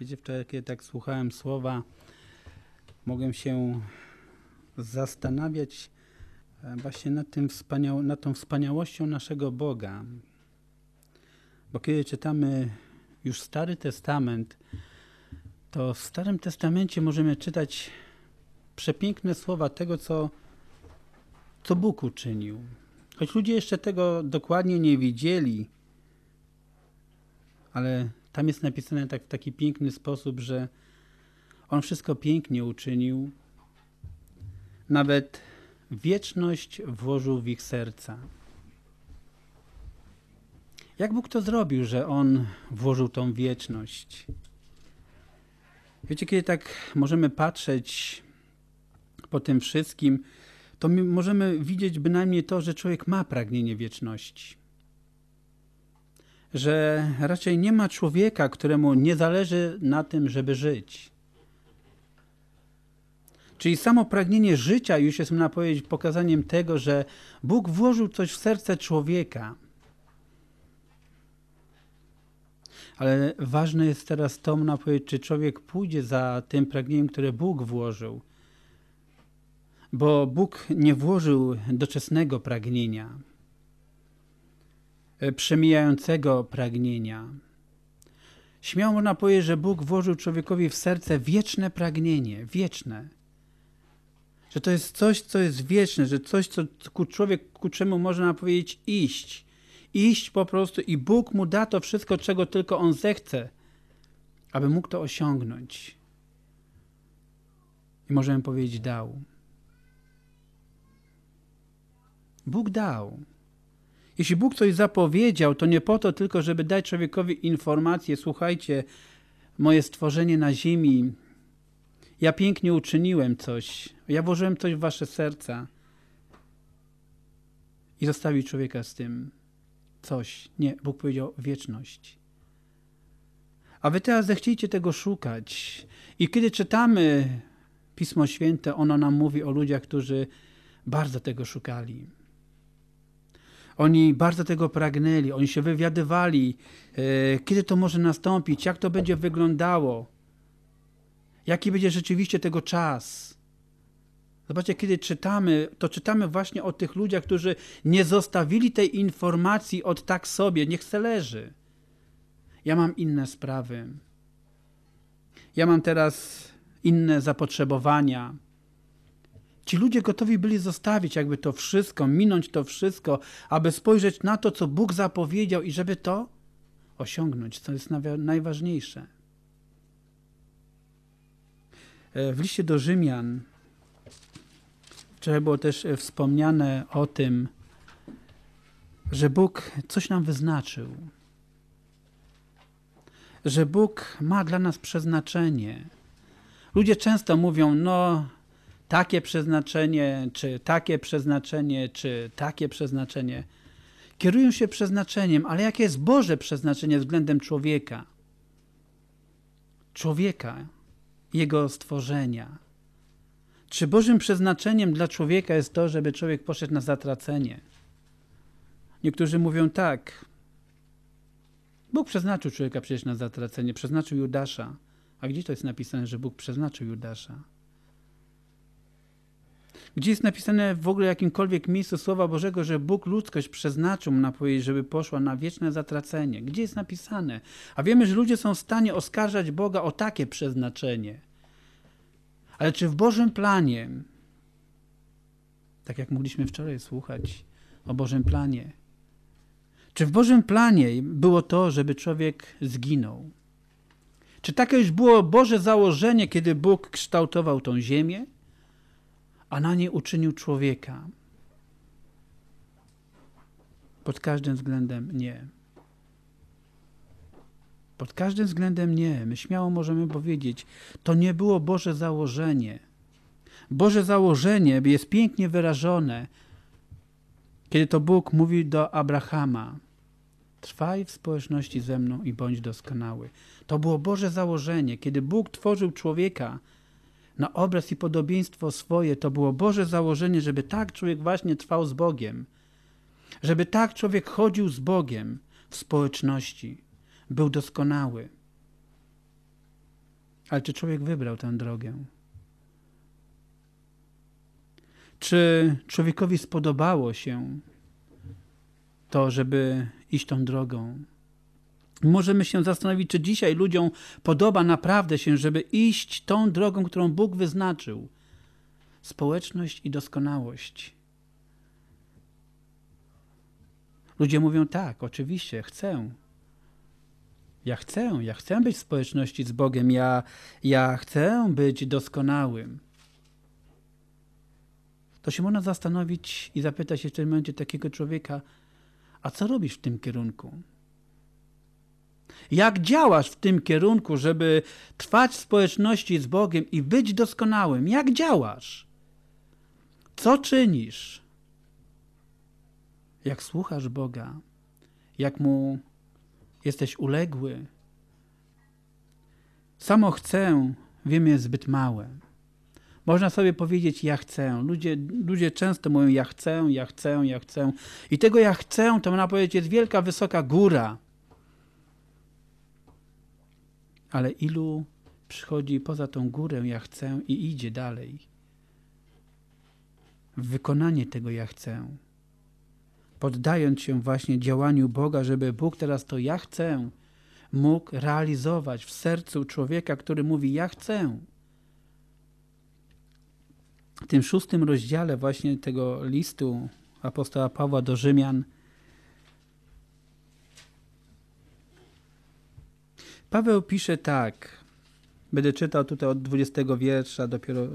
Wiecie, wczoraj kiedy tak słuchałem słowa, mogłem się zastanawiać e, właśnie nad, tym wspaniał, nad tą wspaniałością naszego Boga. Bo kiedy czytamy już Stary Testament, to w Starym Testamencie możemy czytać przepiękne słowa tego, co, co Bóg uczynił. Choć ludzie jeszcze tego dokładnie nie widzieli, ale tam jest napisane tak w taki piękny sposób, że on wszystko pięknie uczynił. Nawet wieczność włożył w ich serca. Jak Bóg to zrobił, że On włożył tą wieczność? Wiecie, kiedy tak możemy patrzeć po tym wszystkim, to możemy widzieć bynajmniej to, że człowiek ma pragnienie wieczności że raczej nie ma człowieka, któremu nie zależy na tym, żeby żyć. Czyli samo pragnienie życia już jest, można powiedzieć, pokazaniem tego, że Bóg włożył coś w serce człowieka. Ale ważne jest teraz to, można powiedzieć, czy człowiek pójdzie za tym pragnieniem, które Bóg włożył. Bo Bóg nie włożył doczesnego pragnienia. E, przemijającego pragnienia. Śmiało można powiedzieć, że Bóg włożył człowiekowi w serce wieczne pragnienie, wieczne. Że to jest coś, co jest wieczne, że coś, co ku człowiek, ku czemu można powiedzieć iść. Iść po prostu i Bóg mu da to wszystko, czego tylko on zechce, aby mógł to osiągnąć. I możemy powiedzieć dał. Bóg dał. Jeśli Bóg coś zapowiedział, to nie po to tylko, żeby dać człowiekowi informację, słuchajcie, moje stworzenie na ziemi, ja pięknie uczyniłem coś, ja włożyłem coś w wasze serca i zostawił człowieka z tym coś. Nie, Bóg powiedział wieczność. A wy teraz zechciejcie tego szukać. I kiedy czytamy Pismo Święte, ono nam mówi o ludziach, którzy bardzo tego szukali. Oni bardzo tego pragnęli, oni się wywiadywali, e, kiedy to może nastąpić, jak to będzie wyglądało, jaki będzie rzeczywiście tego czas. Zobaczcie, kiedy czytamy, to czytamy właśnie o tych ludziach, którzy nie zostawili tej informacji od tak sobie, niech se leży. Ja mam inne sprawy. Ja mam teraz inne zapotrzebowania. Ci ludzie gotowi byli zostawić jakby to wszystko, minąć to wszystko, aby spojrzeć na to, co Bóg zapowiedział i żeby to osiągnąć, co jest najważniejsze. E, w liście do Rzymian wczoraj było też e, wspomniane o tym, że Bóg coś nam wyznaczył, że Bóg ma dla nas przeznaczenie. Ludzie często mówią, no takie przeznaczenie, czy takie przeznaczenie, czy takie przeznaczenie. Kierują się przeznaczeniem, ale jakie jest Boże przeznaczenie względem człowieka? Człowieka, jego stworzenia. Czy Bożym przeznaczeniem dla człowieka jest to, żeby człowiek poszedł na zatracenie? Niektórzy mówią tak. Bóg przeznaczył człowieka przecież na zatracenie, przeznaczył Judasza. A gdzie to jest napisane, że Bóg przeznaczył Judasza? Gdzie jest napisane w ogóle jakimkolwiek miejscu Słowa Bożego, że Bóg ludzkość przeznaczył na powiedzieć, żeby poszła na wieczne zatracenie? Gdzie jest napisane? A wiemy, że ludzie są w stanie oskarżać Boga o takie przeznaczenie. Ale czy w Bożym planie, tak jak mogliśmy wczoraj słuchać o Bożym planie, czy w Bożym planie było to, żeby człowiek zginął? Czy takie już było Boże założenie, kiedy Bóg kształtował tą ziemię? a na nie uczynił człowieka. Pod każdym względem nie. Pod każdym względem nie. My śmiało możemy powiedzieć, to nie było Boże założenie. Boże założenie jest pięknie wyrażone, kiedy to Bóg mówi do Abrahama: Trwaj w społeczności ze mną i bądź doskonały. To było Boże założenie. Kiedy Bóg tworzył człowieka, na obraz i podobieństwo swoje, to było Boże założenie, żeby tak człowiek właśnie trwał z Bogiem. Żeby tak człowiek chodził z Bogiem w społeczności. Był doskonały. Ale czy człowiek wybrał tę drogę? Czy człowiekowi spodobało się to, żeby iść tą drogą? Możemy się zastanowić, czy dzisiaj ludziom podoba naprawdę się, żeby iść tą drogą, którą Bóg wyznaczył. Społeczność i doskonałość. Ludzie mówią tak, oczywiście, chcę. Ja chcę, ja chcę być w społeczności z Bogiem, ja, ja chcę być doskonałym. To się można zastanowić i zapytać się w tym momencie takiego człowieka, a co robisz w tym kierunku? Jak działasz w tym kierunku, żeby trwać w społeczności z Bogiem i być doskonałym? Jak działasz? Co czynisz? Jak słuchasz Boga? Jak mu jesteś uległy? Samo chcę, wiem, jest zbyt małe. Można sobie powiedzieć, ja chcę. Ludzie, ludzie często mówią, ja chcę, ja chcę, ja chcę. I tego ja chcę, to można powiedzieć, jest wielka, wysoka góra. Ale ilu przychodzi poza tą górę ja chcę i idzie dalej. W wykonanie tego ja chcę. Poddając się właśnie działaniu Boga, żeby Bóg teraz to ja chcę mógł realizować w sercu człowieka, który mówi ja chcę. W tym szóstym rozdziale właśnie tego listu apostoła Pawła do Rzymian Paweł pisze tak. Będę czytał tutaj od 20 wiersza dopiero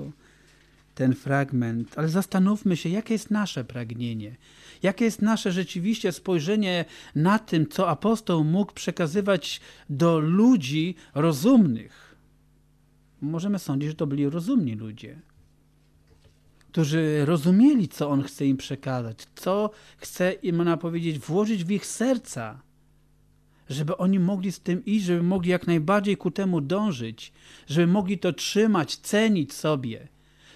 ten fragment, ale zastanówmy się, jakie jest nasze pragnienie, jakie jest nasze rzeczywiście spojrzenie na tym, co apostoł mógł przekazywać do ludzi rozumnych. Możemy sądzić, że to byli rozumni ludzie, którzy rozumieli, co on chce im przekazać, co chce im, można powiedzieć, włożyć w ich serca żeby oni mogli z tym iść, żeby mogli jak najbardziej ku temu dążyć, żeby mogli to trzymać, cenić sobie,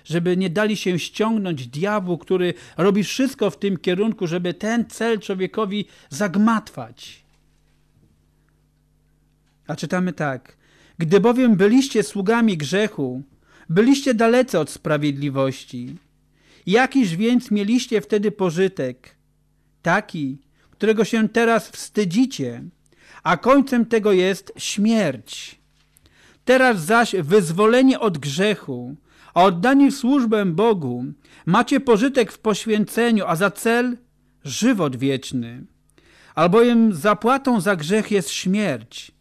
żeby nie dali się ściągnąć diabłu, który robi wszystko w tym kierunku, żeby ten cel człowiekowi zagmatwać. A czytamy tak: Gdy bowiem byliście sługami grzechu, byliście dalece od sprawiedliwości. Jakiż więc mieliście wtedy pożytek? Taki, którego się teraz wstydzicie a końcem tego jest śmierć. Teraz zaś wyzwolenie od grzechu, a oddanie w służbę Bogu, macie pożytek w poświęceniu, a za cel żywot wieczny. Albowiem zapłatą za grzech jest śmierć,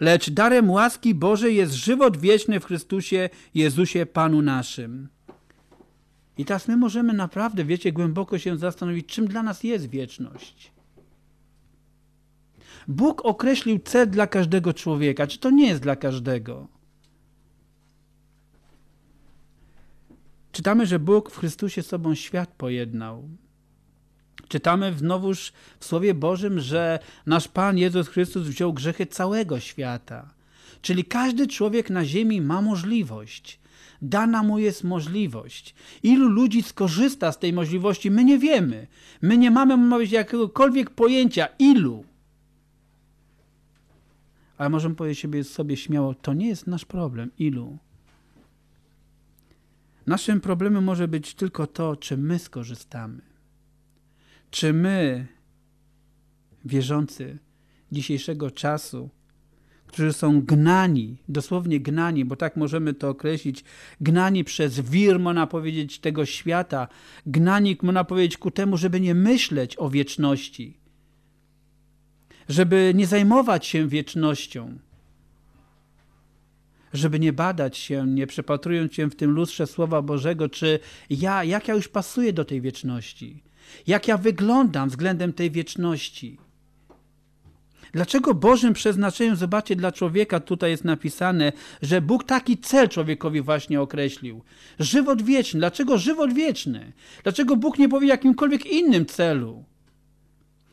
lecz darem łaski Bożej jest żywot wieczny w Chrystusie Jezusie Panu naszym. I teraz my możemy naprawdę, wiecie, głęboko się zastanowić, czym dla nas jest wieczność. Bóg określił cel dla każdego człowieka. Czy to nie jest dla każdego? Czytamy, że Bóg w Chrystusie sobą świat pojednał. Czytamy wnowuż w Słowie Bożym, że nasz Pan Jezus Chrystus wziął grzechy całego świata. Czyli każdy człowiek na ziemi ma możliwość. Dana mu jest możliwość. Ilu ludzi skorzysta z tej możliwości, my nie wiemy. My nie mamy jakiegokolwiek pojęcia, ilu. Ale możemy powiedzieć sobie śmiało, to nie jest nasz problem. Ilu? Naszym problemem może być tylko to, czy my skorzystamy. Czy my, wierzący dzisiejszego czasu, którzy są gnani, dosłownie gnani, bo tak możemy to określić, gnani przez wir, można powiedzieć, tego świata, gnani, można powiedzieć, ku temu, żeby nie myśleć o wieczności, żeby nie zajmować się wiecznością, żeby nie badać się, nie przepatrując się w tym lustrze Słowa Bożego, czy ja, jak ja już pasuję do tej wieczności, jak ja wyglądam względem tej wieczności. Dlaczego Bożym przeznaczeniem, zobaczcie, dla człowieka tutaj jest napisane, że Bóg taki cel człowiekowi właśnie określił. Żywot wieczny. Dlaczego żywot wieczny? Dlaczego Bóg nie powie jakimkolwiek innym celu?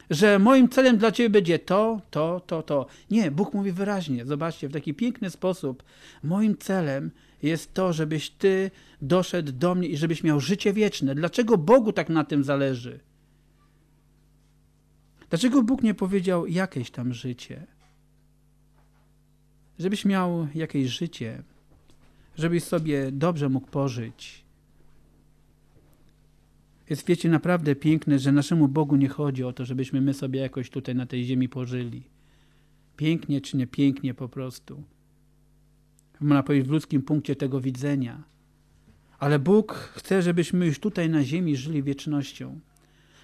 że moim celem dla ciebie będzie to, to, to, to. Nie, Bóg mówi wyraźnie, zobaczcie, w taki piękny sposób. Moim celem jest to, żebyś ty doszedł do mnie i żebyś miał życie wieczne. Dlaczego Bogu tak na tym zależy? Dlaczego Bóg nie powiedział jakieś tam życie? Żebyś miał jakieś życie, żebyś sobie dobrze mógł pożyć jest, wiecie, naprawdę piękne, że naszemu Bogu nie chodzi o to, żebyśmy my sobie jakoś tutaj na tej ziemi pożyli. Pięknie czy nie pięknie po prostu. Można powiedzieć w ludzkim punkcie tego widzenia. Ale Bóg chce, żebyśmy już tutaj na ziemi żyli wiecznością.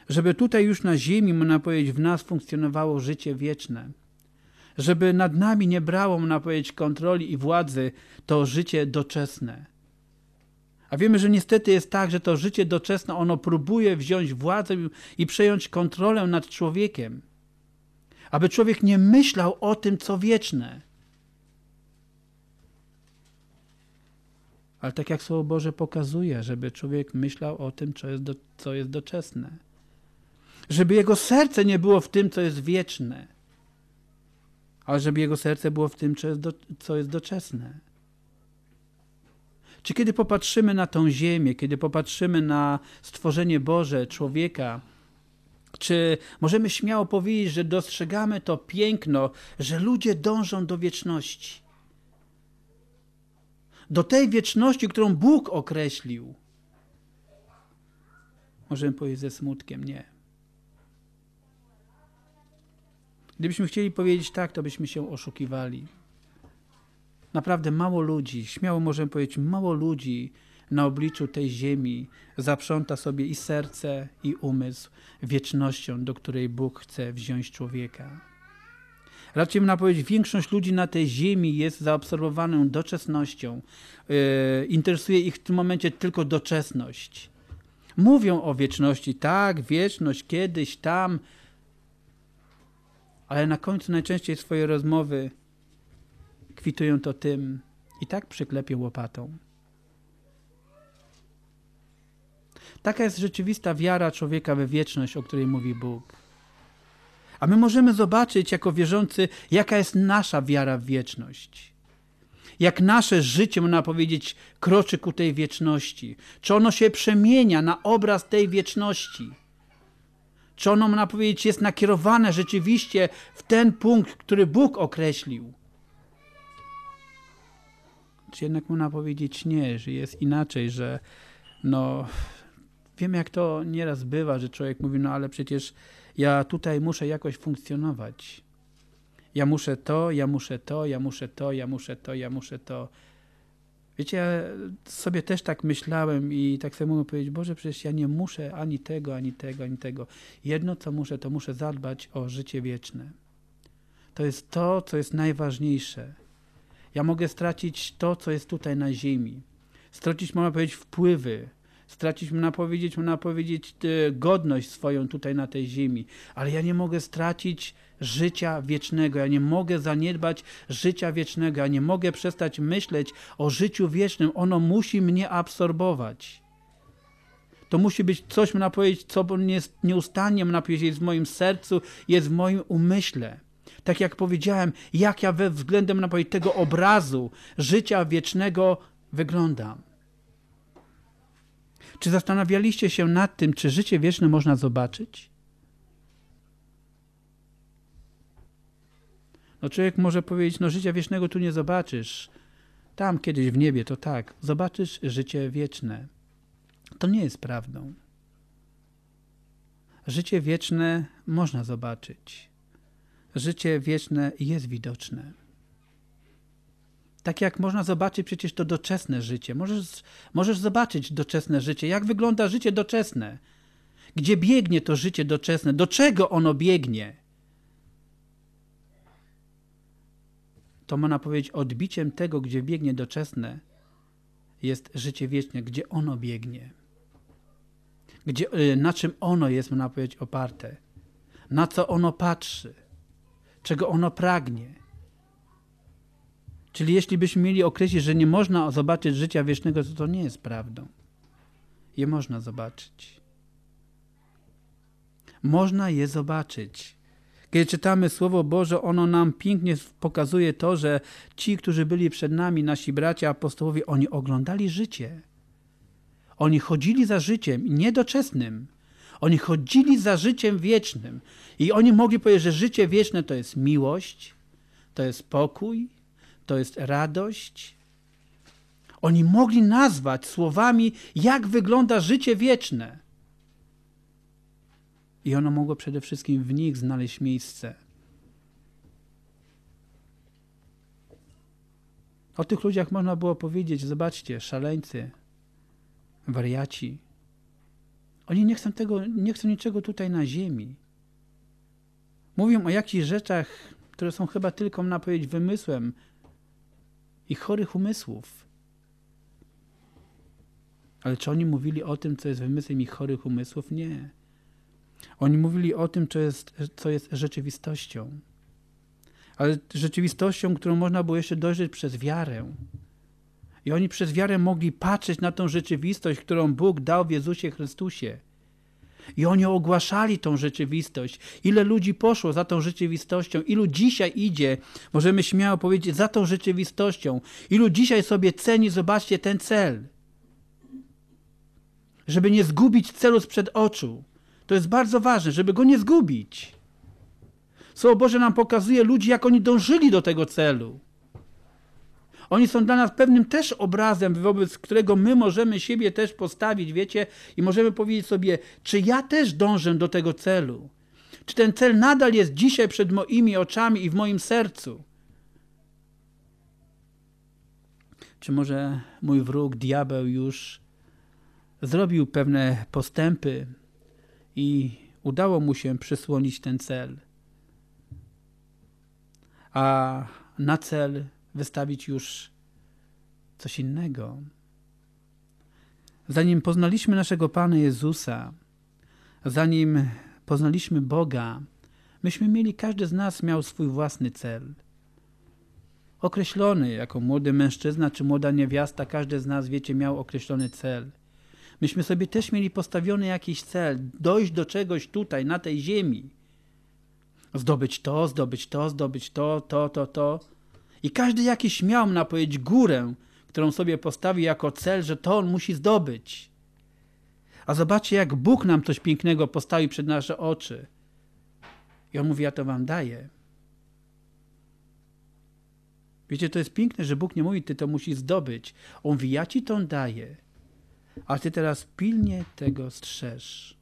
Żeby tutaj już na ziemi, można powiedzieć, w nas funkcjonowało życie wieczne. Żeby nad nami nie brało, można powiedzieć, kontroli i władzy to życie doczesne a wiemy, że niestety jest tak, że to życie doczesne, ono próbuje wziąć władzę i przejąć kontrolę nad człowiekiem. Aby człowiek nie myślał o tym, co wieczne. Ale tak jak Słowo Boże pokazuje, żeby człowiek myślał o tym, co jest, do, co jest doczesne. Żeby jego serce nie było w tym, co jest wieczne, ale żeby jego serce było w tym, co jest, do, co jest doczesne. Czy kiedy popatrzymy na tą ziemię, kiedy popatrzymy na stworzenie Boże, człowieka, czy możemy śmiało powiedzieć, że dostrzegamy to piękno, że ludzie dążą do wieczności? Do tej wieczności, którą Bóg określił. Możemy powiedzieć ze smutkiem, nie. Gdybyśmy chcieli powiedzieć tak, to byśmy się oszukiwali. Naprawdę mało ludzi, śmiało możemy powiedzieć, mało ludzi na obliczu tej ziemi zaprząta sobie i serce, i umysł wiecznością, do której Bóg chce wziąć człowieka. Raczej można powiedzieć, większość ludzi na tej ziemi jest zaobserwowaną doczesnością. Yy, interesuje ich w tym momencie tylko doczesność. Mówią o wieczności, tak, wieczność, kiedyś, tam, ale na końcu najczęściej swoje rozmowy skwitują to tym i tak przyklepią łopatą. Taka jest rzeczywista wiara człowieka we wieczność, o której mówi Bóg. A my możemy zobaczyć jako wierzący, jaka jest nasza wiara w wieczność. Jak nasze życie, można powiedzieć, kroczy ku tej wieczności. Czy ono się przemienia na obraz tej wieczności? Czy ono, można powiedzieć, jest nakierowane rzeczywiście w ten punkt, który Bóg określił? Czy jednak można powiedzieć nie, że jest inaczej, że no wiem jak to nieraz bywa, że człowiek mówi, no ale przecież ja tutaj muszę jakoś funkcjonować. Ja muszę to, ja muszę to, ja muszę to, ja muszę to, ja muszę to. Wiecie, ja sobie też tak myślałem i tak sobie mu powiedzieć, Boże, przecież ja nie muszę ani tego, ani tego, ani tego. Jedno, co muszę, to muszę zadbać o życie wieczne. To jest to, co jest najważniejsze. Ja mogę stracić to, co jest tutaj na ziemi. Stracić, można powiedzieć, wpływy. Stracić, można powiedzieć, można powiedzieć, e, godność swoją tutaj na tej ziemi. Ale ja nie mogę stracić życia wiecznego. Ja nie mogę zaniedbać życia wiecznego. Ja nie mogę przestać myśleć o życiu wiecznym. Ono musi mnie absorbować. To musi być coś, można powiedzieć, co jest nieustannie, można powiedzieć, jest w moim sercu, jest w moim umyśle. Tak jak powiedziałem, jak ja we względem na tego obrazu życia wiecznego wyglądam. Czy zastanawialiście się nad tym, czy życie wieczne można zobaczyć? No człowiek może powiedzieć, no życia wiecznego tu nie zobaczysz. Tam kiedyś w niebie to tak, zobaczysz życie wieczne. To nie jest prawdą. Życie wieczne można zobaczyć życie wieczne jest widoczne. Tak jak można zobaczyć przecież to doczesne życie. Możesz, możesz zobaczyć doczesne życie. Jak wygląda życie doczesne? Gdzie biegnie to życie doczesne? Do czego ono biegnie? To można powiedzieć, odbiciem tego, gdzie biegnie doczesne, jest życie wieczne, gdzie ono biegnie. Gdzie, y, na czym ono jest, można powiedzieć, oparte. Na co ono patrzy czego ono pragnie. Czyli jeśli byśmy mieli określić, że nie można zobaczyć życia wiecznego, to to nie jest prawdą. Je można zobaczyć. Można je zobaczyć. Kiedy czytamy Słowo Boże, ono nam pięknie pokazuje to, że ci, którzy byli przed nami, nasi bracia apostołowie, oni oglądali życie. Oni chodzili za życiem, niedoczesnym, oni chodzili za życiem wiecznym i oni mogli powiedzieć, że życie wieczne to jest miłość, to jest pokój, to jest radość. Oni mogli nazwać słowami, jak wygląda życie wieczne. I ono mogło przede wszystkim w nich znaleźć miejsce. O tych ludziach można było powiedzieć, zobaczcie, szaleńcy, wariaci, oni nie chcą tego, nie chcą niczego tutaj na ziemi. Mówią o jakichś rzeczach, które są chyba tylko na powiedzieć wymysłem ich chorych umysłów. Ale czy oni mówili o tym, co jest wymysłem ich chorych umysłów? Nie. Oni mówili o tym, co jest, co jest rzeczywistością. Ale rzeczywistością, którą można było jeszcze dojrzeć przez wiarę. I oni przez wiarę mogli patrzeć na tą rzeczywistość, którą Bóg dał w Jezusie Chrystusie. I oni ogłaszali tą rzeczywistość. Ile ludzi poszło za tą rzeczywistością, ilu dzisiaj idzie, możemy śmiało powiedzieć, za tą rzeczywistością, ilu dzisiaj sobie ceni, zobaczcie ten cel. Żeby nie zgubić celu sprzed oczu. To jest bardzo ważne, żeby go nie zgubić. Słowo Boże nam pokazuje ludzi, jak oni dążyli do tego celu. Oni są dla nas pewnym też obrazem, wobec którego my możemy siebie też postawić, wiecie, i możemy powiedzieć sobie, czy ja też dążę do tego celu? Czy ten cel nadal jest dzisiaj przed moimi oczami i w moim sercu? Czy może mój wróg, diabeł, już zrobił pewne postępy i udało mu się przysłonić ten cel? A na cel wystawić już coś innego. Zanim poznaliśmy naszego Pana Jezusa, zanim poznaliśmy Boga, myśmy mieli, każdy z nas miał swój własny cel. Określony jako młody mężczyzna czy młoda niewiasta, każdy z nas, wiecie, miał określony cel. Myśmy sobie też mieli postawiony jakiś cel, dojść do czegoś tutaj, na tej ziemi. Zdobyć to, zdobyć to, zdobyć to, to, to, to. I każdy jakiś miał na pojedź górę, którą sobie postawi jako cel, że to on musi zdobyć. A zobaczcie, jak Bóg nam coś pięknego postawi przed nasze oczy. I on mówi: Ja to wam daję. Wiecie, to jest piękne, że Bóg nie mówi: Ty to musisz zdobyć. On mówi: Ja ci to daję. A ty teraz pilnie tego strzeż,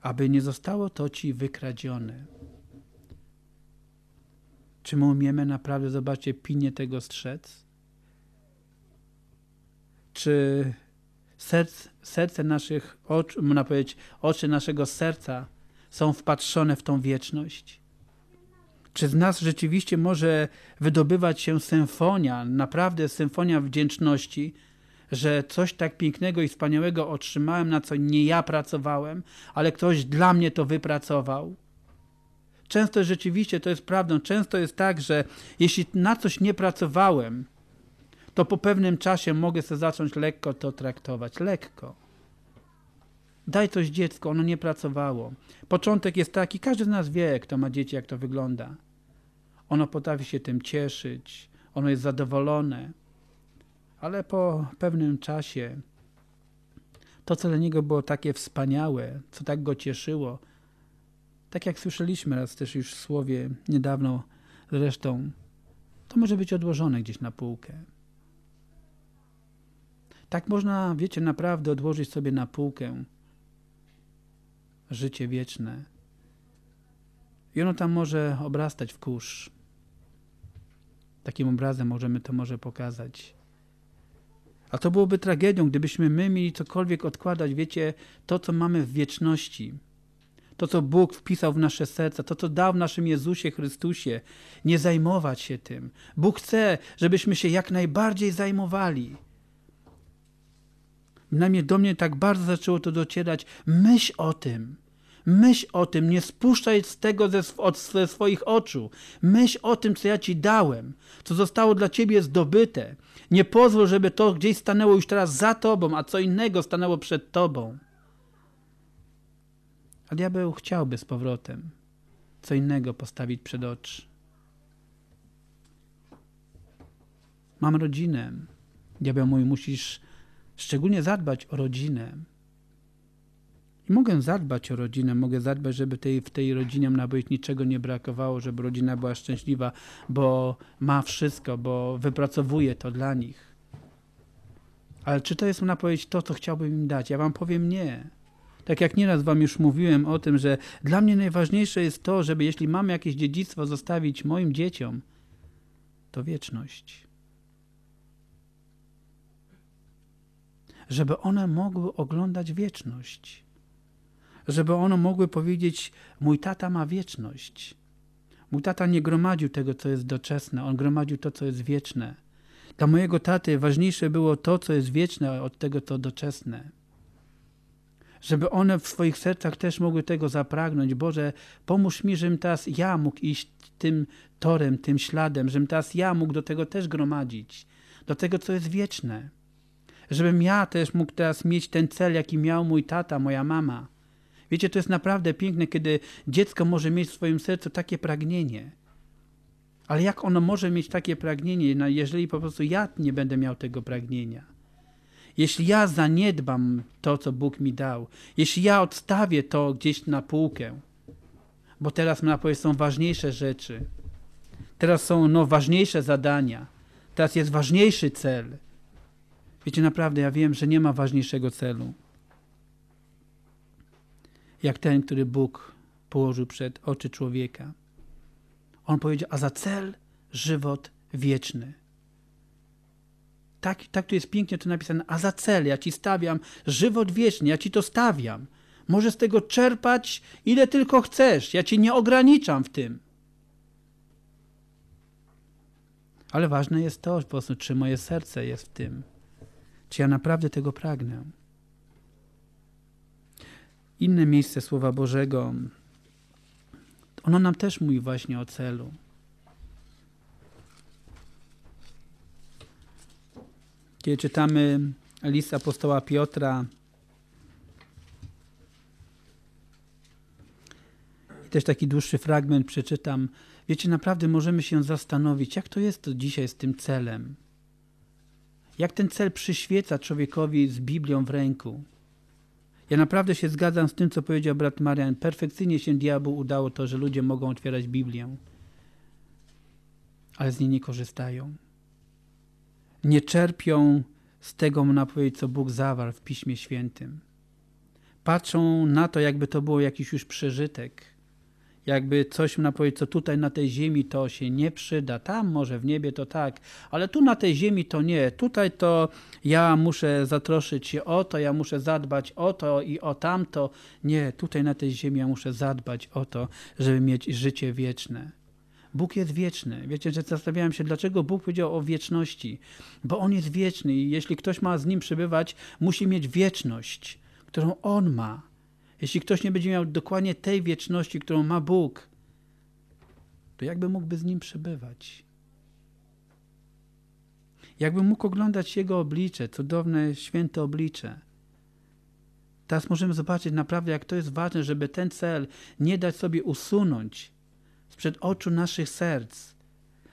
aby nie zostało to ci wykradzione. Czy my umiemy naprawdę, zobaczcie, pilnie tego strzec? Czy serc, serce naszych oczu, można powiedzieć, oczy naszego serca są wpatrzone w tą wieczność? Czy z nas rzeczywiście może wydobywać się symfonia, naprawdę symfonia wdzięczności, że coś tak pięknego i wspaniałego otrzymałem, na co nie ja pracowałem, ale ktoś dla mnie to wypracował? Często rzeczywiście to jest prawdą. Często jest tak, że jeśli na coś nie pracowałem, to po pewnym czasie mogę sobie zacząć lekko to traktować. Lekko. Daj coś dziecku, ono nie pracowało. Początek jest taki, każdy z nas wie, kto ma dzieci, jak to wygląda. Ono potrafi się tym cieszyć, ono jest zadowolone, ale po pewnym czasie to, co dla niego było takie wspaniałe, co tak go cieszyło, tak jak słyszeliśmy raz też już w słowie niedawno zresztą, to może być odłożone gdzieś na półkę. Tak można, wiecie, naprawdę odłożyć sobie na półkę życie wieczne. I ono tam może obrastać w kurz. Takim obrazem możemy to może pokazać. A to byłoby tragedią, gdybyśmy my mieli cokolwiek odkładać, wiecie, to co mamy w wieczności to, co Bóg wpisał w nasze serca, to, co dał w naszym Jezusie Chrystusie, nie zajmować się tym. Bóg chce, żebyśmy się jak najbardziej zajmowali. Na mnie, do mnie tak bardzo zaczęło to docierać. Myśl o tym. Myśl o tym, nie spuszczaj z tego ze, od, ze swoich oczu. Myśl o tym, co ja ci dałem, co zostało dla ciebie zdobyte. Nie pozwól, żeby to gdzieś stanęło już teraz za tobą, a co innego stanęło przed tobą. A diabeł chciałby z powrotem co innego postawić przed oczy. Mam rodzinę. Diabeł mój, musisz szczególnie zadbać o rodzinę. I mogę zadbać o rodzinę, mogę zadbać, żeby tej, w tej rodzinie nabyć niczego nie brakowało, żeby rodzina była szczęśliwa, bo ma wszystko, bo wypracowuje to dla nich. Ale czy to jest mu na napowiedź to, co chciałbym im dać? Ja wam powiem nie. Tak jak nieraz Wam już mówiłem o tym, że dla mnie najważniejsze jest to, żeby jeśli mam jakieś dziedzictwo zostawić moim dzieciom, to wieczność. Żeby one mogły oglądać wieczność. Żeby one mogły powiedzieć: Mój tata ma wieczność. Mój tata nie gromadził tego, co jest doczesne, on gromadził to, co jest wieczne. Dla mojego taty ważniejsze było to, co jest wieczne, od tego, co doczesne żeby one w swoich sercach też mogły tego zapragnąć. Boże, pomóż mi, żebym teraz ja mógł iść tym torem, tym śladem, żebym teraz ja mógł do tego też gromadzić, do tego, co jest wieczne. Żebym ja też mógł teraz mieć ten cel, jaki miał mój tata, moja mama. Wiecie, to jest naprawdę piękne, kiedy dziecko może mieć w swoim sercu takie pragnienie. Ale jak ono może mieć takie pragnienie, jeżeli po prostu ja nie będę miał tego pragnienia? Jeśli ja zaniedbam to, co Bóg mi dał, jeśli ja odstawię to gdzieś na półkę, bo teraz na powiedz są ważniejsze rzeczy, teraz są no, ważniejsze zadania, teraz jest ważniejszy cel. Wiecie, naprawdę ja wiem, że nie ma ważniejszego celu, jak ten, który Bóg położył przed oczy człowieka. On powiedział, a za cel żywot wieczny tak, tak tu jest pięknie to napisane, a za cel ja ci stawiam żywot wieczny, ja ci to stawiam. Możesz z tego czerpać ile tylko chcesz, ja cię nie ograniczam w tym. Ale ważne jest to, po prostu, czy moje serce jest w tym, czy ja naprawdę tego pragnę. Inne miejsce Słowa Bożego, ono nam też mówi właśnie o celu. Kiedy czytamy list apostoła Piotra, i też taki dłuższy fragment przeczytam, wiecie, naprawdę możemy się zastanowić, jak to jest to dzisiaj z tym celem. Jak ten cel przyświeca człowiekowi z Biblią w ręku. Ja naprawdę się zgadzam z tym, co powiedział brat Marian. Perfekcyjnie się diabłu udało to, że ludzie mogą otwierać Biblię, ale z niej nie korzystają nie czerpią z tego, można powiedzieć, co Bóg zawarł w Piśmie Świętym. Patrzą na to, jakby to było jakiś już przeżytek. Jakby coś, można powiedzieć, co tutaj na tej ziemi to się nie przyda. Tam może w niebie to tak, ale tu na tej ziemi to nie. Tutaj to ja muszę zatroszyć się o to, ja muszę zadbać o to i o tamto. Nie, tutaj na tej ziemi ja muszę zadbać o to, żeby mieć życie wieczne. Bóg jest wieczny. Wiecie, że zastanawiałem się, dlaczego Bóg powiedział o wieczności? Bo On jest wieczny i jeśli ktoś ma z Nim przybywać, musi mieć wieczność, którą On ma. Jeśli ktoś nie będzie miał dokładnie tej wieczności, którą ma Bóg, to jakby mógłby z Nim przebywać? Jakby mógł oglądać Jego oblicze, cudowne, święte oblicze. Teraz możemy zobaczyć naprawdę, jak to jest ważne, żeby ten cel nie dać sobie usunąć, sprzed oczu naszych serc.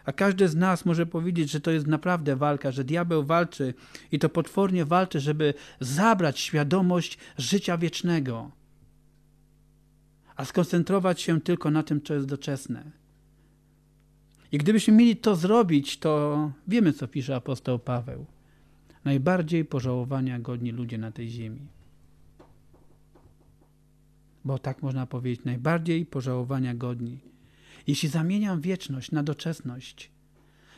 A każdy z nas może powiedzieć, że to jest naprawdę walka, że diabeł walczy i to potwornie walczy, żeby zabrać świadomość życia wiecznego, a skoncentrować się tylko na tym, co jest doczesne. I gdybyśmy mieli to zrobić, to wiemy, co pisze apostoł Paweł. Najbardziej pożałowania godni ludzie na tej ziemi. Bo tak można powiedzieć, najbardziej pożałowania godni jeśli zamieniam wieczność na doczesność,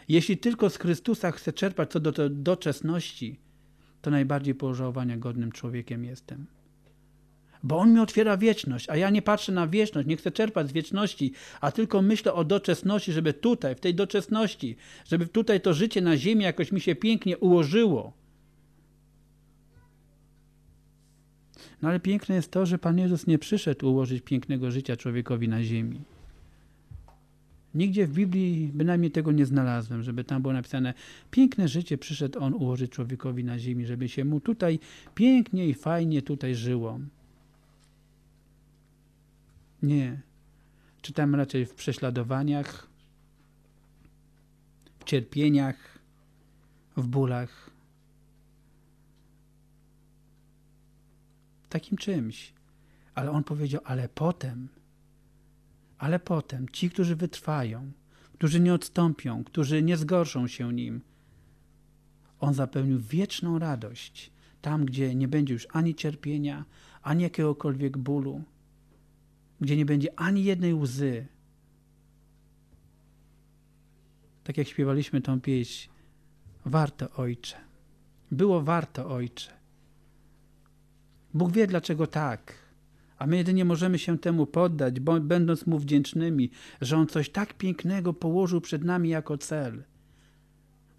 jeśli tylko z Chrystusa chcę czerpać co do doczesności, to najbardziej pożałowania godnym człowiekiem jestem. Bo On mi otwiera wieczność, a ja nie patrzę na wieczność, nie chcę czerpać z wieczności, a tylko myślę o doczesności, żeby tutaj, w tej doczesności, żeby tutaj to życie na ziemi jakoś mi się pięknie ułożyło. No ale piękne jest to, że Pan Jezus nie przyszedł ułożyć pięknego życia człowiekowi na ziemi. Nigdzie w Biblii bynajmniej tego nie znalazłem, żeby tam było napisane piękne życie przyszedł On ułożyć człowiekowi na ziemi, żeby się mu tutaj pięknie i fajnie tutaj żyło. Nie. Czytam raczej w prześladowaniach, w cierpieniach, w bólach. W takim czymś. Ale on powiedział, ale potem ale potem ci, którzy wytrwają, którzy nie odstąpią, którzy nie zgorszą się nim, on zapełnił wieczną radość tam, gdzie nie będzie już ani cierpienia, ani jakiegokolwiek bólu, gdzie nie będzie ani jednej łzy. Tak jak śpiewaliśmy tą pieśń, warto ojcze, było warto ojcze. Bóg wie, dlaczego tak. A my jedynie możemy się temu poddać, bo, będąc mu wdzięcznymi, że on coś tak pięknego położył przed nami jako cel.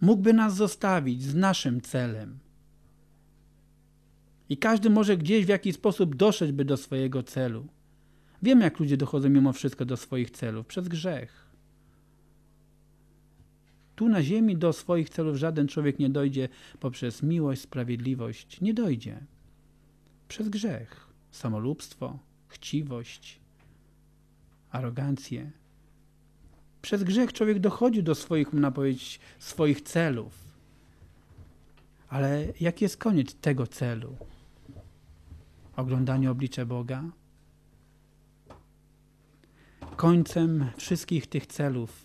Mógłby nas zostawić z naszym celem. I każdy może gdzieś w jakiś sposób doszedłby do swojego celu. Wiem, jak ludzie dochodzą mimo wszystko do swoich celów przez grzech. Tu na ziemi do swoich celów żaden człowiek nie dojdzie poprzez miłość, sprawiedliwość. Nie dojdzie. Przez grzech samolubstwo, chciwość, arogancję. Przez grzech człowiek dochodzi do swoich, można powiedzieć, swoich celów. Ale jaki jest koniec tego celu? Oglądanie oblicza Boga? Końcem wszystkich tych celów,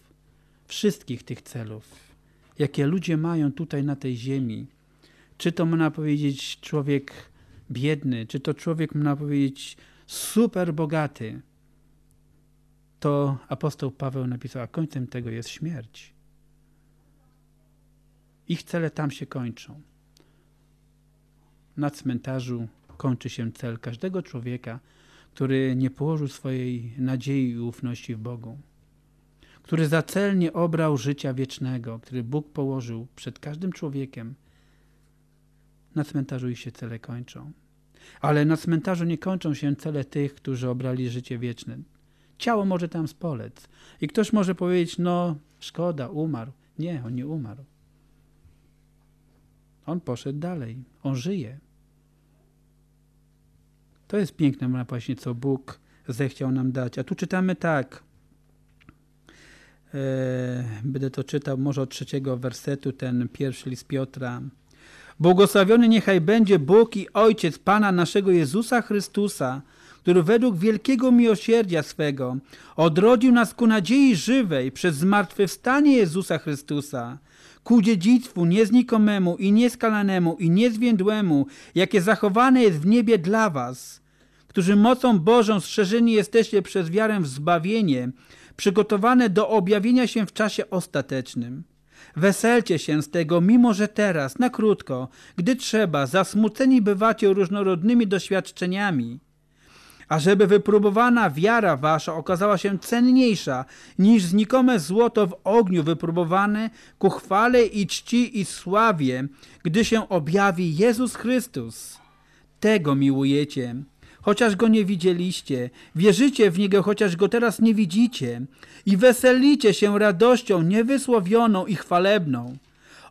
wszystkich tych celów, jakie ludzie mają tutaj na tej ziemi, czy to można powiedzieć człowiek biedny, czy to człowiek, można powiedzieć, super bogaty, to apostoł Paweł napisał, a końcem tego jest śmierć. Ich cele tam się kończą. Na cmentarzu kończy się cel każdego człowieka, który nie położył swojej nadziei i ufności w Bogu, który za cel nie obrał życia wiecznego, który Bóg położył przed każdym człowiekiem, na cmentarzu ich się cele kończą. Ale na cmentarzu nie kończą się cele tych, którzy obrali życie wieczne. Ciało może tam spolec. I ktoś może powiedzieć, no szkoda, umarł. Nie, on nie umarł. On poszedł dalej. On żyje. To jest piękne właśnie, co Bóg zechciał nam dać. A tu czytamy tak. E, będę to czytał może od trzeciego wersetu, ten pierwszy list Piotra. Błogosławiony niechaj będzie Bóg i Ojciec Pana naszego Jezusa Chrystusa, który według wielkiego miłosierdzia swego odrodził nas ku nadziei żywej przez zmartwychwstanie Jezusa Chrystusa, ku dziedzictwu nieznikomemu i nieskalanemu i niezwiędłemu, jakie zachowane jest w niebie dla was, którzy mocą Bożą strzeżeni jesteście przez wiarę w zbawienie, przygotowane do objawienia się w czasie ostatecznym. Weselcie się z tego, mimo że teraz, na krótko, gdy trzeba, zasmuceni bywacie różnorodnymi doświadczeniami. Ażeby wypróbowana wiara wasza okazała się cenniejsza niż znikome złoto w ogniu wypróbowane ku chwale i czci i sławie, gdy się objawi Jezus Chrystus. Tego miłujecie chociaż go nie widzieliście. Wierzycie w niego, chociaż go teraz nie widzicie. I weselicie się radością niewysłowioną i chwalebną,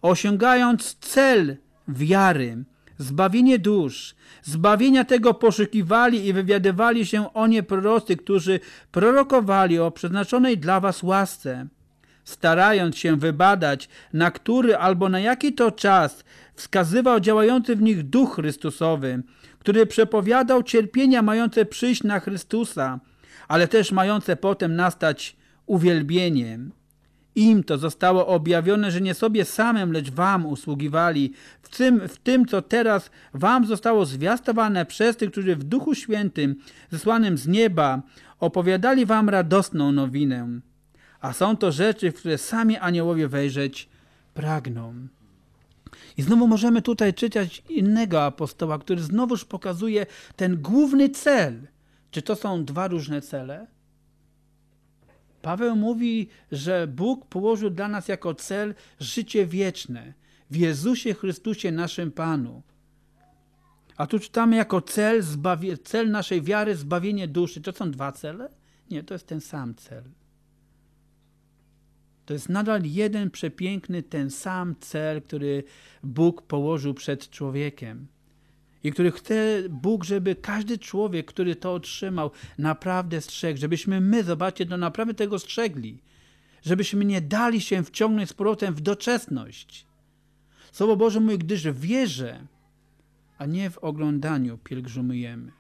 osiągając cel wiary, zbawienie dusz. Zbawienia tego poszukiwali i wywiadywali się o nie prorocy, którzy prorokowali o przeznaczonej dla was łasce starając się wybadać, na który albo na jaki to czas wskazywał działający w nich Duch Chrystusowy, który przepowiadał cierpienia mające przyjść na Chrystusa, ale też mające potem nastać uwielbieniem. Im to zostało objawione, że nie sobie samym, lecz wam usługiwali, w tym, w tym co teraz wam zostało zwiastowane przez tych, którzy w Duchu Świętym, zesłanym z nieba, opowiadali wam radosną nowinę. A są to rzeczy, w które sami aniołowie wejrzeć pragną. I znowu możemy tutaj czytać innego apostoła, który znowuż pokazuje ten główny cel. Czy to są dwa różne cele? Paweł mówi, że Bóg położył dla nas jako cel życie wieczne w Jezusie Chrystusie naszym Panu. A tu czytamy jako cel, cel naszej wiary zbawienie duszy. To są dwa cele? Nie, to jest ten sam cel. To jest nadal jeden przepiękny, ten sam cel, który Bóg położył przed człowiekiem. I który chce Bóg, żeby każdy człowiek, który to otrzymał, naprawdę strzegł, żebyśmy my, zobaczcie, to naprawdę tego strzegli. Żebyśmy nie dali się wciągnąć z powrotem w doczesność. Słowo Boże mówi, gdyż wierzę, a nie w oglądaniu pielgrzymujemy.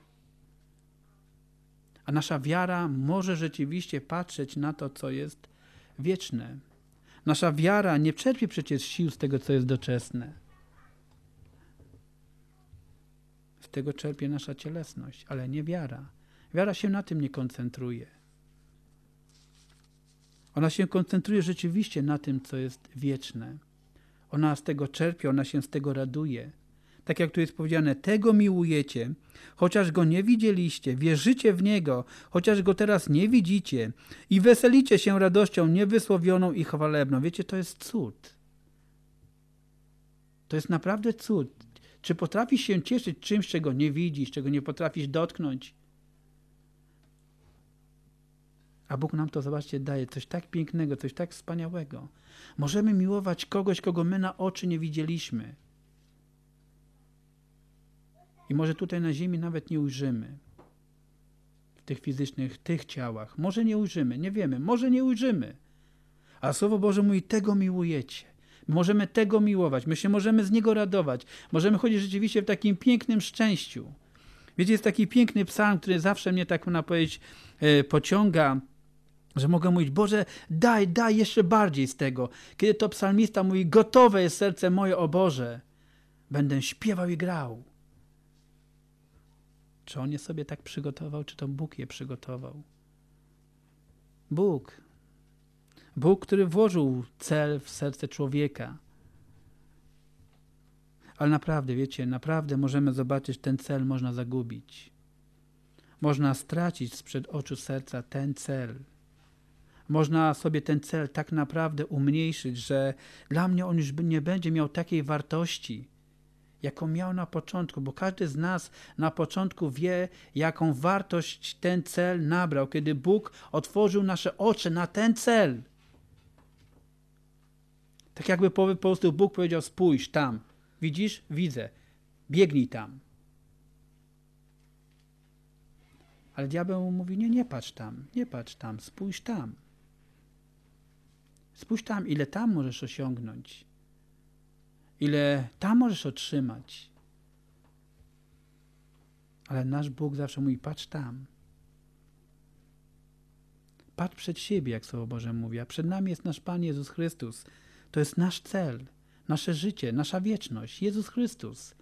A nasza wiara może rzeczywiście patrzeć na to, co jest wieczne. Nasza wiara nie czerpie przecież sił z tego, co jest doczesne. Z tego czerpie nasza cielesność, ale nie wiara. Wiara się na tym nie koncentruje. Ona się koncentruje rzeczywiście na tym, co jest wieczne. Ona z tego czerpie, ona się z tego raduje tak jak tu jest powiedziane, tego miłujecie, chociaż go nie widzieliście, wierzycie w niego, chociaż go teraz nie widzicie i weselicie się radością niewysłowioną i chwalebną. Wiecie, to jest cud. To jest naprawdę cud. Czy potrafisz się cieszyć czymś, czego nie widzisz, czego nie potrafisz dotknąć? A Bóg nam to, zobaczcie, daje coś tak pięknego, coś tak wspaniałego. Możemy miłować kogoś, kogo my na oczy nie widzieliśmy. I może tutaj na ziemi nawet nie ujrzymy w tych fizycznych, tych ciałach. Może nie ujrzymy, nie wiemy, może nie ujrzymy. A Słowo Boże mówi, tego miłujecie. Możemy tego miłować, my się możemy z niego radować. Możemy chodzić rzeczywiście w takim pięknym szczęściu. Wiecie, jest taki piękny psalm, który zawsze mnie, tak na powiedzieć, e, pociąga, że mogę mówić, Boże, daj, daj jeszcze bardziej z tego. Kiedy to psalmista mówi, gotowe jest serce moje, o Boże, będę śpiewał i grał. Czy on je sobie tak przygotował, czy to Bóg je przygotował? Bóg. Bóg, który włożył cel w serce człowieka. Ale naprawdę, wiecie, naprawdę możemy zobaczyć, ten cel można zagubić. Można stracić sprzed oczu serca ten cel. Można sobie ten cel tak naprawdę umniejszyć, że dla mnie on już nie będzie miał takiej wartości jaką miał na początku, bo każdy z nas na początku wie, jaką wartość ten cel nabrał, kiedy Bóg otworzył nasze oczy na ten cel. Tak jakby po prostu Bóg powiedział: Spójrz tam, widzisz? Widzę, biegnij tam. Ale diabeł mu mówi: Nie, nie patrz tam, nie patrz tam, spójrz tam. Spójrz tam, ile tam możesz osiągnąć ile tam możesz otrzymać. Ale nasz Bóg zawsze mówi, patrz tam. Patrz przed siebie, jak Słowo Boże mówi, a przed nami jest nasz Pan Jezus Chrystus. To jest nasz cel, nasze życie, nasza wieczność, Jezus Chrystus.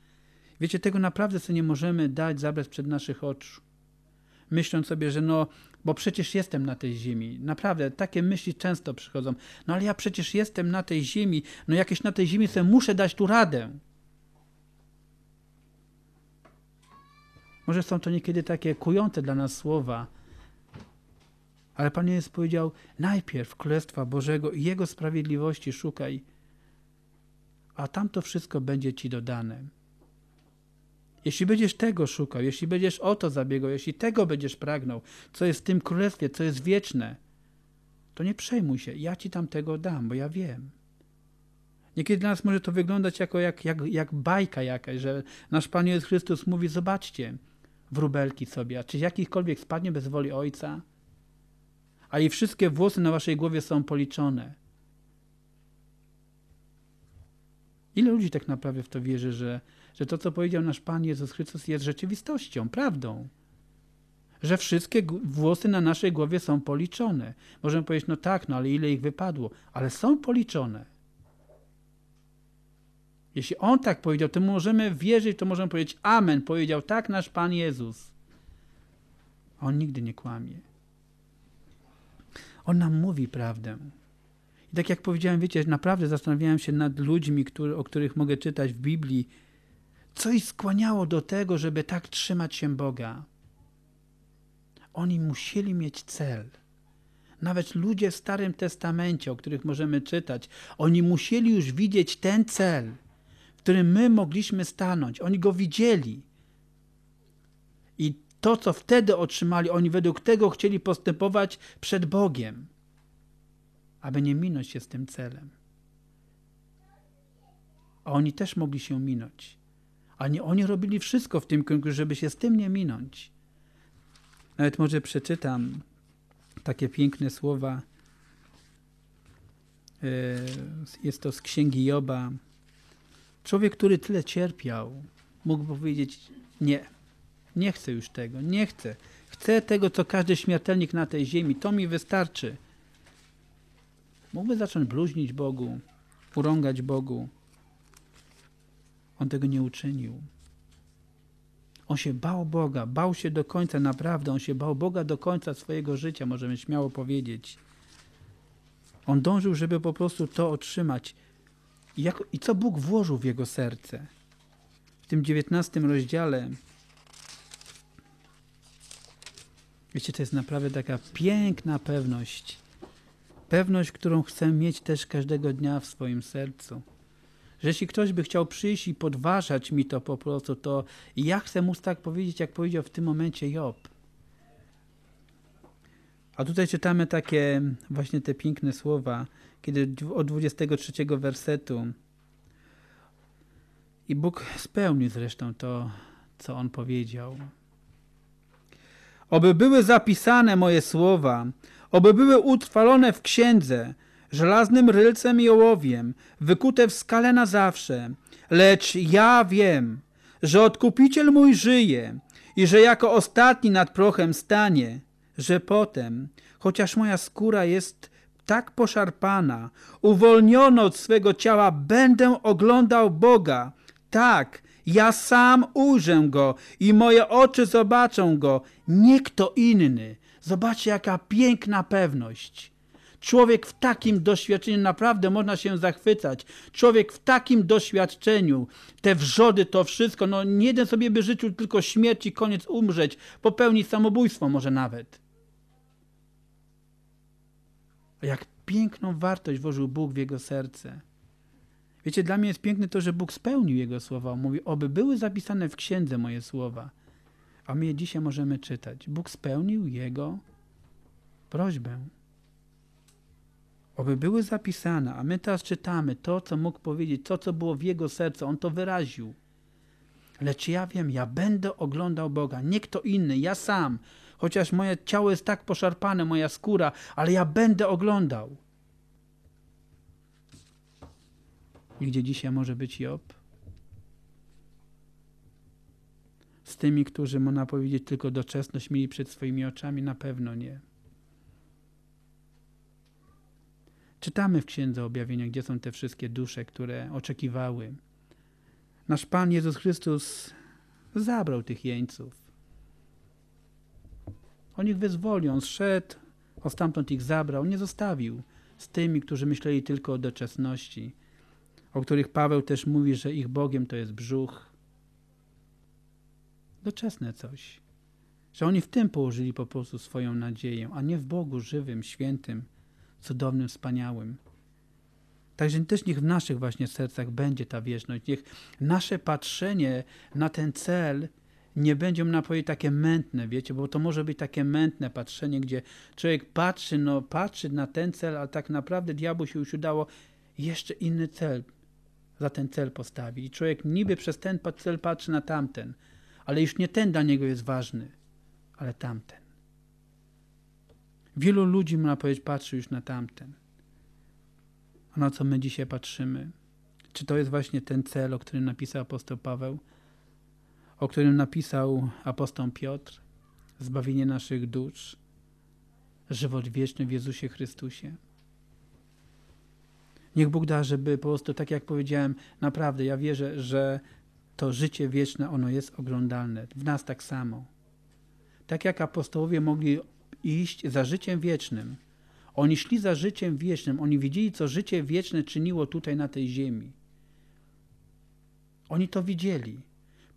Wiecie, tego naprawdę sobie nie możemy dać zabrać przed naszych oczu. Myśląc sobie, że no, bo przecież jestem na tej ziemi. Naprawdę, takie myśli często przychodzą. No ale ja przecież jestem na tej ziemi, no jakieś na tej ziemi sobie muszę dać tu radę. Może są to niekiedy takie kujące dla nas słowa, ale Pan Jezus powiedział, najpierw Królestwa Bożego i Jego sprawiedliwości szukaj, a tamto wszystko będzie Ci dodane. Jeśli będziesz tego szukał, jeśli będziesz o to zabiegał, jeśli tego będziesz pragnął, co jest w tym królestwie, co jest wieczne, to nie przejmuj się, ja ci tam tego dam, bo ja wiem. Niekiedy dla nas może to wyglądać jako jak, jak, jak bajka jakaś, że nasz Pan Jezus Chrystus mówi, zobaczcie, wróbelki sobie, a czy jakichkolwiek spadnie bez woli Ojca, a i wszystkie włosy na waszej głowie są policzone. Ile ludzi tak naprawdę w to wierzy, że że to, co powiedział nasz Pan Jezus Chrystus, jest rzeczywistością, prawdą. Że wszystkie włosy na naszej głowie są policzone. Możemy powiedzieć, no tak, no ale ile ich wypadło, ale są policzone. Jeśli On tak powiedział, to możemy wierzyć, to możemy powiedzieć Amen, powiedział tak nasz Pan Jezus. On nigdy nie kłamie. On nam mówi prawdę. I tak jak powiedziałem, wiecie, naprawdę zastanawiałem się nad ludźmi, który, o których mogę czytać w Biblii, co ich skłaniało do tego, żeby tak trzymać się Boga? Oni musieli mieć cel. Nawet ludzie w Starym Testamencie, o których możemy czytać, oni musieli już widzieć ten cel, w którym my mogliśmy stanąć. Oni go widzieli. I to, co wtedy otrzymali, oni według tego chcieli postępować przed Bogiem, aby nie minąć się z tym celem. A oni też mogli się minąć ani oni robili wszystko w tym kierunku, żeby się z tym nie minąć. Nawet może przeczytam takie piękne słowa. E, jest to z księgi Joba. Człowiek, który tyle cierpiał, mógł powiedzieć: Nie, nie chcę już tego, nie chcę. Chcę tego, co każdy śmiertelnik na tej ziemi, to mi wystarczy. Mógłby zacząć bluźnić Bogu, urągać Bogu, on tego nie uczynił. On się bał Boga, bał się do końca, naprawdę. On się bał Boga do końca swojego życia, możemy śmiało powiedzieć. On dążył, żeby po prostu to otrzymać. I, jak, i co Bóg włożył w jego serce? W tym dziewiętnastym rozdziale. Wiecie, to jest naprawdę taka piękna pewność. Pewność, którą chcę mieć też każdego dnia w swoim sercu że jeśli ktoś by chciał przyjść i podważać mi to po prostu, to ja chcę móc tak powiedzieć, jak powiedział w tym momencie Job. A tutaj czytamy takie właśnie te piękne słowa, kiedy od 23 wersetu i Bóg spełnił zresztą to, co On powiedział. Oby były zapisane moje słowa, oby były utrwalone w księdze, żelaznym rylcem i ołowiem, wykute w skale na zawsze. Lecz ja wiem, że odkupiciel mój żyje i że jako ostatni nad prochem stanie, że potem, chociaż moja skóra jest tak poszarpana, uwolniono od swego ciała, będę oglądał Boga. Tak, ja sam ujrzę Go i moje oczy zobaczą Go, nie kto inny. Zobaczcie, jaka piękna pewność. Człowiek w takim doświadczeniu naprawdę można się zachwycać. Człowiek w takim doświadczeniu, te wrzody, to wszystko, no nie jeden sobie by życzył tylko śmierć i koniec umrzeć, popełnić samobójstwo może nawet. A jak piękną wartość włożył Bóg w jego serce. Wiecie, dla mnie jest piękne to, że Bóg spełnił jego słowa. Mówi, oby były zapisane w księdze moje słowa. A my je dzisiaj możemy czytać. Bóg spełnił jego prośbę oby były zapisane, a my teraz czytamy to, co mógł powiedzieć, to, co było w jego sercu, on to wyraził. Lecz ja wiem, ja będę oglądał Boga, nie kto inny, ja sam, chociaż moje ciało jest tak poszarpane, moja skóra, ale ja będę oglądał. I gdzie dzisiaj może być Job? Z tymi, którzy, można powiedzieć, tylko doczesność mieli przed swoimi oczami, na pewno nie. Czytamy w Księdze Objawienia, gdzie są te wszystkie dusze, które oczekiwały. Nasz Pan Jezus Chrystus zabrał tych jeńców. On ich wyzwolił, on zszedł, a stamtąd ich zabrał, nie zostawił z tymi, którzy myśleli tylko o doczesności, o których Paweł też mówi, że ich Bogiem to jest brzuch. Doczesne coś. Że oni w tym położyli po prostu swoją nadzieję, a nie w Bogu żywym, świętym, cudownym, wspaniałym. Także też niech w naszych właśnie sercach będzie ta wieżność, Niech nasze patrzenie na ten cel nie będzie, na powiedzieć, takie mętne, wiecie, bo to może być takie mętne patrzenie, gdzie człowiek patrzy, no patrzy na ten cel, ale tak naprawdę diabłu się już udało jeszcze inny cel za ten cel postawić. I człowiek niby przez ten cel patrzy na tamten, ale już nie ten dla niego jest ważny, ale tamten. Wielu ludzi, można powiedzieć, patrzy już na tamten. A na co my dzisiaj patrzymy? Czy to jest właśnie ten cel, o którym napisał apostoł Paweł? O którym napisał apostoł Piotr? Zbawienie naszych dusz? Żywot wieczny w Jezusie Chrystusie? Niech Bóg da, żeby po prostu, tak jak powiedziałem, naprawdę ja wierzę, że to życie wieczne, ono jest oglądalne. W nas tak samo. Tak jak apostołowie mogli iść za życiem wiecznym. Oni szli za życiem wiecznym, oni widzieli, co życie wieczne czyniło tutaj na tej ziemi. Oni to widzieli.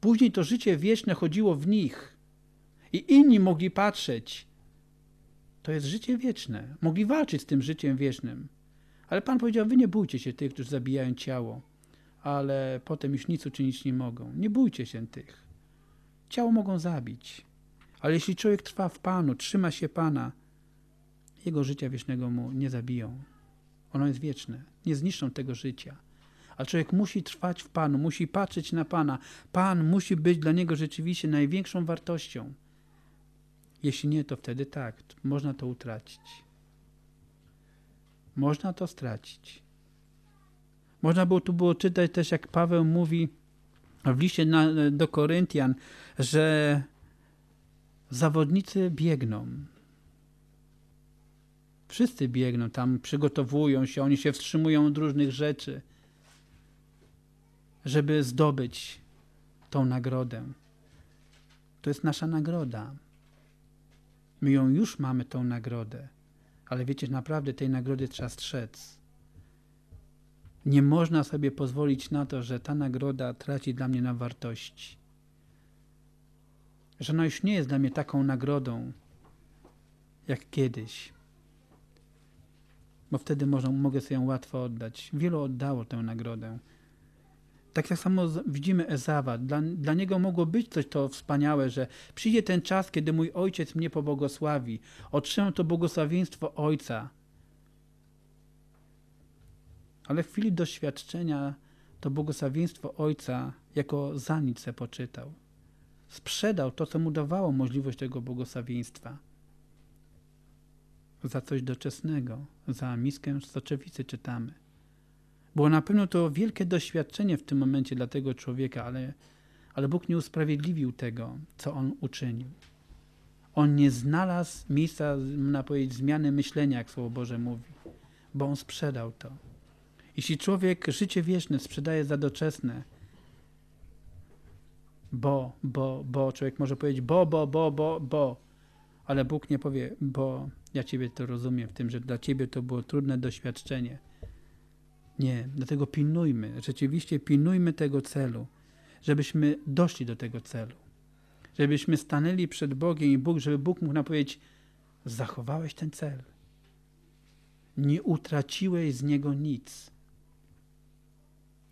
Później to życie wieczne chodziło w nich. I inni mogli patrzeć. To jest życie wieczne. Mogli walczyć z tym życiem wiecznym. Ale Pan powiedział, wy nie bójcie się tych, którzy zabijają ciało, ale potem już nic uczynić nie mogą. Nie bójcie się tych. Ciało mogą zabić, ale jeśli człowiek trwa w Panu, trzyma się Pana, jego życia wiecznego mu nie zabiją. Ono jest wieczne. Nie zniszczą tego życia. A człowiek musi trwać w Panu, musi patrzeć na Pana. Pan musi być dla niego rzeczywiście największą wartością. Jeśli nie, to wtedy tak, można to utracić. Można to stracić. Można było tu było czytać też, jak Paweł mówi w liście na, do Koryntian, że Zawodnicy biegną. Wszyscy biegną tam, przygotowują się, oni się wstrzymują od różnych rzeczy, żeby zdobyć tą nagrodę. To jest nasza nagroda. My ją już mamy, tą nagrodę. Ale wiecie, naprawdę tej nagrody trzeba strzec. Nie można sobie pozwolić na to, że ta nagroda traci dla mnie na wartości że ona no już nie jest dla mnie taką nagrodą jak kiedyś. Bo wtedy można, mogę sobie ją łatwo oddać. Wielu oddało tę nagrodę. Tak, tak samo widzimy Ezawa. Dla, dla niego mogło być coś to wspaniałe, że przyjdzie ten czas, kiedy mój ojciec mnie pobłogosławi. Otrzymam to błogosławieństwo ojca. Ale w chwili doświadczenia to błogosławieństwo ojca jako za nic se poczytał. Sprzedał to, co mu dawało możliwość tego błogosławieństwa. Za coś doczesnego, za miskę soczewicy czytamy. Było na pewno to wielkie doświadczenie w tym momencie dla tego człowieka, ale, ale Bóg nie usprawiedliwił tego, co on uczynił. On nie znalazł miejsca, na powiedzieć, zmiany myślenia, jak Słowo Boże mówi, bo on sprzedał to. Jeśli człowiek życie wieczne sprzedaje za doczesne, bo, bo, bo. Człowiek może powiedzieć bo, bo, bo, bo, bo. Ale Bóg nie powie, bo ja Ciebie to rozumiem w tym, że dla Ciebie to było trudne doświadczenie. Nie, dlatego pilnujmy, rzeczywiście pilnujmy tego celu, żebyśmy doszli do tego celu. Żebyśmy stanęli przed Bogiem i Bóg, żeby Bóg mógł nam powiedzieć, zachowałeś ten cel. Nie utraciłeś z niego nic.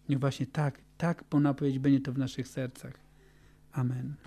I no właśnie tak, tak, bo powiedzieć, będzie to w naszych sercach. Amen.